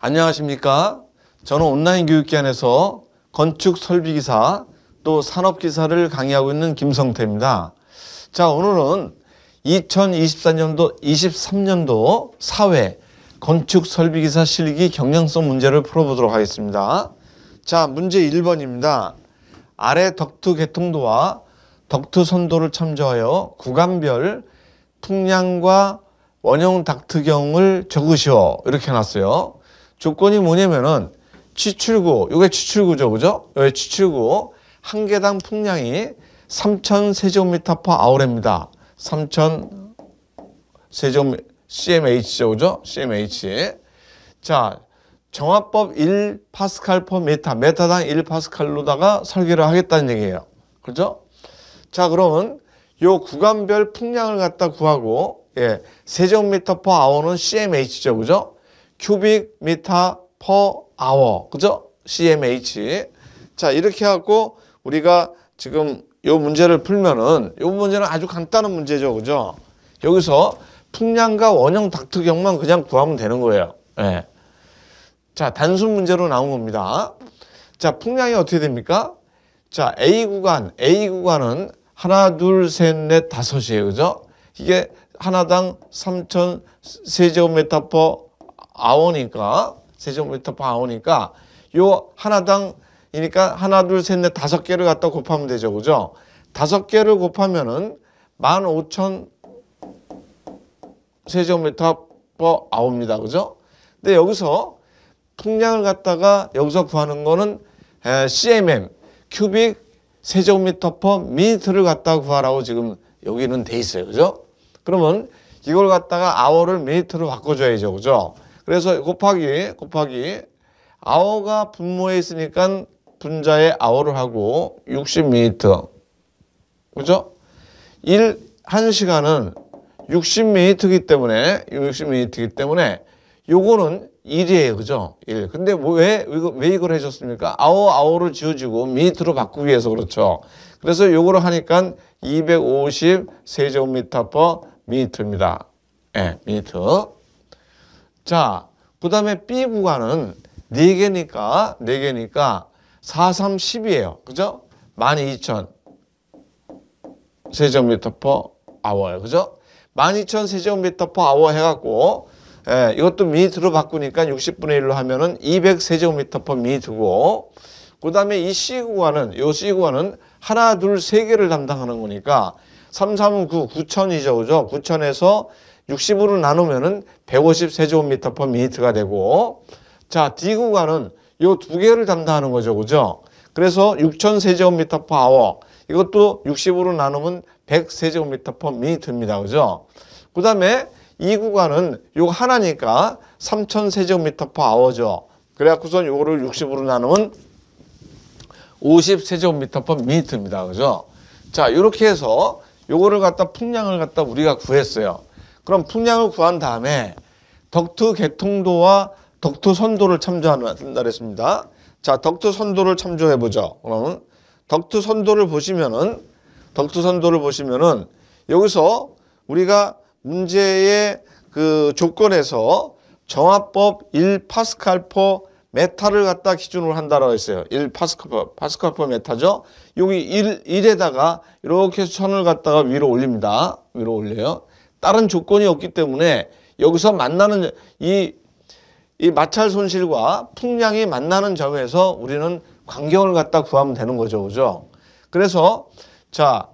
안녕하십니까. 저는 온라인 교육기관에서 건축 설비기사 또 산업기사를 강의하고 있는 김성태입니다. 자, 오늘은 2024년도 23년도 사회 건축 설비기사 실기 경량성 문제를 풀어보도록 하겠습니다. 자, 문제 1번입니다. 아래 덕트 개통도와 덕트 선도를 참조하여 구간별 풍량과 원형 닥트경을 적으시오. 이렇게 해놨어요. 조건이 뭐냐면은 지출구, 이게 지출구죠, 그죠? 여기 지출구 한 개당 풍량이 3천 세제곱미터 퍼 아우레입니다. 3천 세제곱 CMH죠, 그죠? CMH. 자, 정화법 1 파스칼 퍼 메타, 메타당 1 파스칼로다가 설계를 하겠다는 얘기예요. 그죠? 자, 그러면 요 구간별 풍량을 갖다 구하고 예, 세제곱미터 퍼 아워는 CMH죠, 그죠? 큐빅 미터 퍼 아워. 그죠? CMH. 자, 이렇게 하고 우리가 지금 요 문제를 풀면은 요 문제는 아주 간단한 문제죠. 그죠? 여기서 풍량과 원형 닥터경만 그냥 구하면 되는 거예요. 예. 자, 단순 문제로 나온 겁니다. 자, 풍량이 어떻게 됩니까? 자, A 구간, A 구간은 하나, 둘, 셋, 넷, 다섯이에요. 그죠? 이게 하나당 3,000 세제곱미터 퍼 아오니까 세제곱미터 파 아오니까 요 하나당 이니까 그러니까 하나 둘셋넷 다섯 개를 갖다 곱하면 되죠 그죠 다섯 개를 곱하면은 만 오천 세제곱미터 파 아홉입니다 그죠 근데 여기서 풍량을 갖다가 여기서 구하는 거는 cmm 큐빅 세제곱미터 퍼 미니트를 갖다 구하라고 지금 여기는 돼 있어요 그죠 그러면 이걸 갖다가 아워를 미니트로 바꿔줘야죠 그죠 그래서 곱하기 곱하기 아오가 분모에 있으니까 분자에 아오를 하고 60m 그죠? 1, 1시간은 60m이기 때문에 60m이기 때문에 요거는 1이에요. 그죠? 1. 근데 뭐 왜, 왜 이걸 해줬습니까? 아오, 아오를 지워주고 미터로 바꾸기 위해서 그렇죠. 그래서 요거를 하니까 250 세제곱미터 퍼 미터입니다. 예, 네, 미터. 자, 그 다음에 B 구간은 4개니까, 4개니까 4, 3, 10이에요. 그죠? 12,000 세제곱미터 퍼 아워예요. 그죠? 12,000 세제곱미터 퍼 아워 해갖고 예, 이것도 미터로 바꾸니까 60분의 1로 하면은 200 세제곱미터 퍼 미터고 그 다음에 이 C 구간은 요 C 구간은 하나, 둘, 세 개를 담당하는 거니까 3, 3, 9, 9천이죠. 그죠? 9천에서 60으로 나누면은 150세제곱미터 p 미 r m 가 되고 자, D 구간은 이 두 개를 담당하는 거죠. 그죠? 그래서 6 0 0 0 세제곱미터 p 아워 이것도 60으로 나누면 100 세제곱미터 p 미 r m 입니다 그죠? 그다음에 이 구간은 요 하나니까 3 0 0 0 세제곱미터 p 아워죠 그래갖고선 요거를 60으로 나누면 50 세제곱미터 p 미 r m 입니다 그죠? 자, 이렇게 해서 요거를 갖다 풍량을 갖다 우리가 구했어요. 그럼 풍량을 구한 다음에 덕투 개통도와 덕투 선도를 참조한다 그랬습니다. 자, 덕트 선도를 참조해 보죠. 그러면 덕트 선도를 보시면은 덕트 선도를 보시면은 여기서 우리가 문제의 그 조건에서 정화법 1파스칼포 메타를 갖다 기준으로 한다라고 했어요. 1파스칼포, 파스칼포 메타죠. 여기 1, 1에다가 이렇게 선을 갖다가 위로 올립니다. 위로 올려요. 다른 조건이 없기 때문에 여기서 만나는 이, 이 마찰 손실과 풍량이 만나는 점에서 우리는 광경을 갖다 구하면 되는 거죠. 그죠? 그래서 자,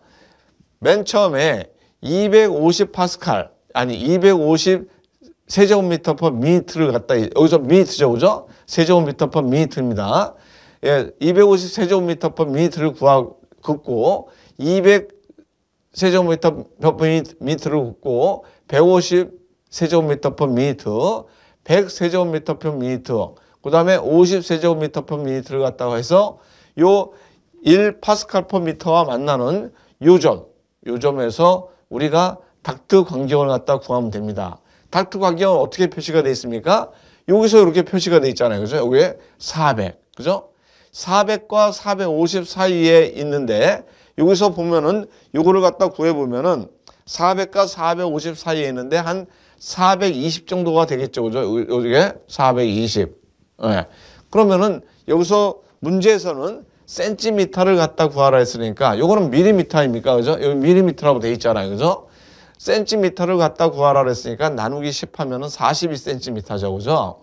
맨 처음에 250 파스칼, 아니 250 세제곱미터 퍼 미니트를 갖다 여기서 미니트죠. 그죠? 세제곱미터 퍼 미니트입니다. 예, 250 세제곱미터 퍼 미니트를 구하 고 긋고 200 세제곱미터 미터를 굽고150 세제곱미터 per 미터, 100 세제곱미터 per 미터, 그 다음에 50 세제곱미터 per 미터를 갖다가 해서 요 1 파스칼 per 미터와 만나는 요점, 요점에서 우리가 닥트 간격을 갖다 구하면 됩니다. 닥트 간격은 어떻게 표시가 되어 있습니까? 여기서 이렇게 표시가 되어 있잖아요. 그죠? 여기에 400. 그죠? 400과 450 사이에 있는데 여기서 보면은 요거를 갖다 구해보면은 400과 450 사이에 있는데 한 420 정도가 되겠죠. 그죠? 이게 420. 예. 그러면은 여기서 문제에서는 센티미터를 갖다 구하라 했으니까 요거는 밀리미터입니까 그죠? 여기 미리미터라고 돼 있잖아요. 그죠? 센티미터를 갖다 구하라 했으니까 나누기 10 하면은 42cm죠. 그죠?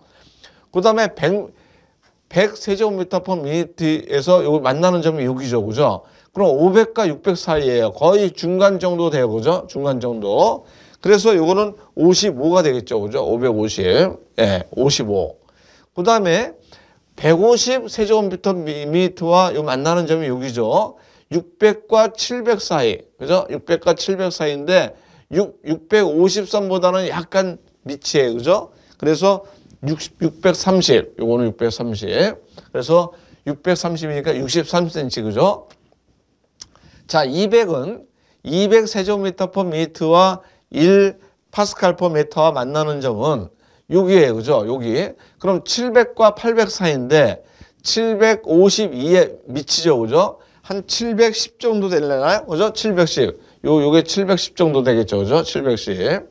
그다음에 100 100세제곱미터 퍼미니트에서 여기 만나는 점이 여기죠. 그죠? 그럼 500과 600 사이에요. 거의 중간 정도 돼요. 그죠? 중간 정도. 그래서 요거는 55가 되겠죠. 그죠? 550. 예, 55. 그 다음에 150 세제곱미터 미터와 요 만나는 점이 여기죠. 600과 700 사이. 그죠? 600과 700 사이인데 6, 653보다는 약간 밑이에요. 그죠? 그래서 6 3 0 요거는 630. 그래서 630이니까 63cm, 그죠? 자, 200은 200세제곱미터 퍼 미터와 1 파스칼 퍼 미터와 만나는 점은 여기에 그죠? 여기. 그럼 700과 800 사이인데 752에 미치죠, 그죠? 한 710 정도 되려나요? 그죠? 710. 요, 요게 710 정도 되겠죠, 그죠? 710.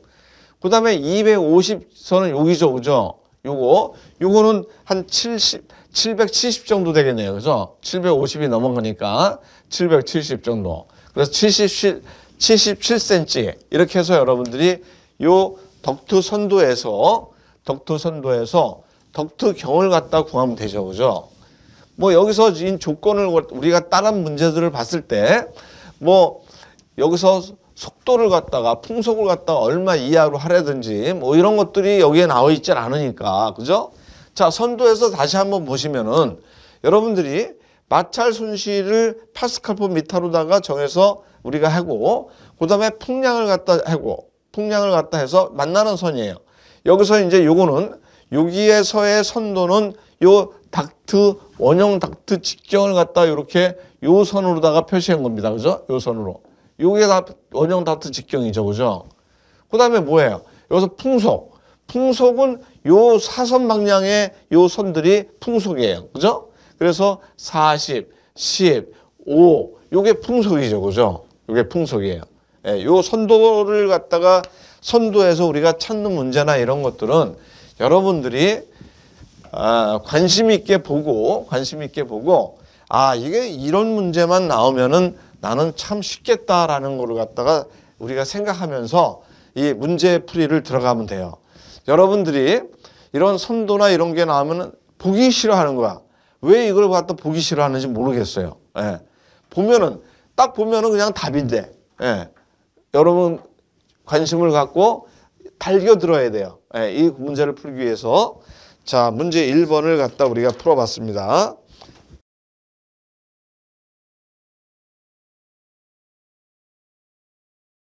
그 다음에 250선은 여기죠, 그죠? 요거 요거는 한 70, 770 정도 되겠네요. 그죠? 750이 넘어가니까 770 정도. 그래서 77, 77cm 이렇게 해서 여러분들이 요 덕트 선도에서 덕트 선도에서 덕트 경을 갖다 구하면 되죠. 그죠? 뭐 여기서 이 조건을 우리가 다른 문제들을 봤을 때뭐 여기서 속도를 갖다가 풍속을 갖다가 얼마 이하로 하라든지 뭐 이런 것들이 여기에 나와 있질 않으니까 그죠? 자 선도에서 다시 한번 보시면은 여러분들이 마찰 손실을 파스칼 포 미터로다가 정해서 우리가 하고 그 다음에 풍량을 갖다 하고 풍량을 갖다 해서 만나는 선이에요. 여기서 이제 요거는 여기에서의 선도는 요 닥트 원형 닥트 직경을 갖다 이렇게 요 선으로다가 표시한 겁니다. 그죠? 요 선으로. 요게 다 원형 다트 직경이죠. 그죠? 그 다음에 뭐예요? 여기서 풍속. 풍속은 요 사선 방향의 요 선들이 풍속이에요. 그죠? 그래서 40, 10, 5. 요게 풍속이죠. 그죠? 요게 풍속이에요. 예, 요 선도를 갖다가 선도해서 우리가 찾는 문제나 이런 것들은 여러분들이 아, 관심 있게 보고 관심 있게 보고 아 이게 이런 문제만 나오면은 나는 참 쉽겠다라는 걸 갖다가 우리가 생각하면서 이 문제풀이를 들어가면 돼요. 여러분들이 이런 선도나 이런 게 나오면 보기 싫어하는 거야. 왜 이걸 갖다 보기 싫어하는지 모르겠어요. 예. 보면은 딱 보면은 그냥 답인데 예. 여러분 관심을 갖고 달겨들어야 돼요. 예. 이 문제를 풀기 위해서 자 문제 1번을 갖다 우리가 풀어봤습니다.